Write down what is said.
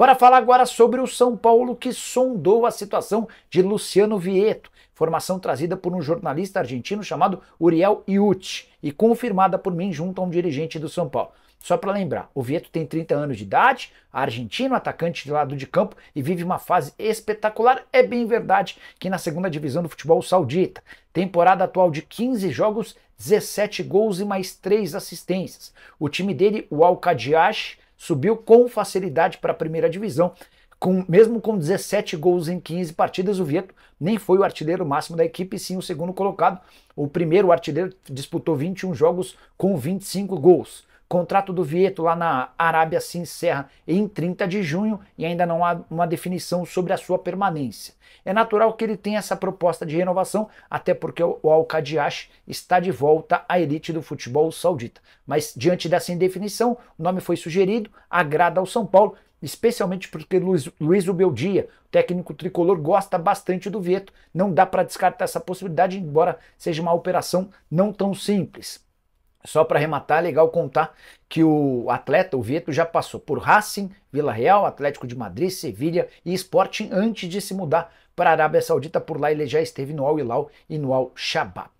Bora falar agora sobre o São Paulo que sondou a situação de Luciano Vieto, informação trazida por um jornalista argentino chamado Uriel Iuti e confirmada por mim junto a um dirigente do São Paulo. Só para lembrar, o Vieto tem 30 anos de idade, argentino, atacante de lado de campo e vive uma fase espetacular. É bem verdade que na segunda divisão do futebol saudita, temporada atual de 15 jogos, 17 gols e mais 3 assistências. O time dele, o Alcadiache, subiu com facilidade para a primeira divisão. Com, mesmo com 17 gols em 15 partidas, o Vieto nem foi o artilheiro máximo da equipe, sim o segundo colocado. O primeiro artilheiro disputou 21 jogos com 25 gols contrato do Vieto lá na Arábia se encerra em 30 de junho e ainda não há uma definição sobre a sua permanência. É natural que ele tenha essa proposta de renovação, até porque o Al Kadiash está de volta à elite do futebol saudita. Mas diante dessa indefinição, o nome foi sugerido, agrada ao São Paulo, especialmente porque Luiz, Luiz Ubeldia, técnico tricolor, gosta bastante do Vieto. Não dá para descartar essa possibilidade, embora seja uma operação não tão simples. Só para arrematar, é legal contar que o atleta, o Vieto, já passou por Racing, Vila Real, Atlético de Madrid, Sevilha e Sporting antes de se mudar para a Arábia Saudita. Por lá ele já esteve no Al Hilal e no Al Shabab.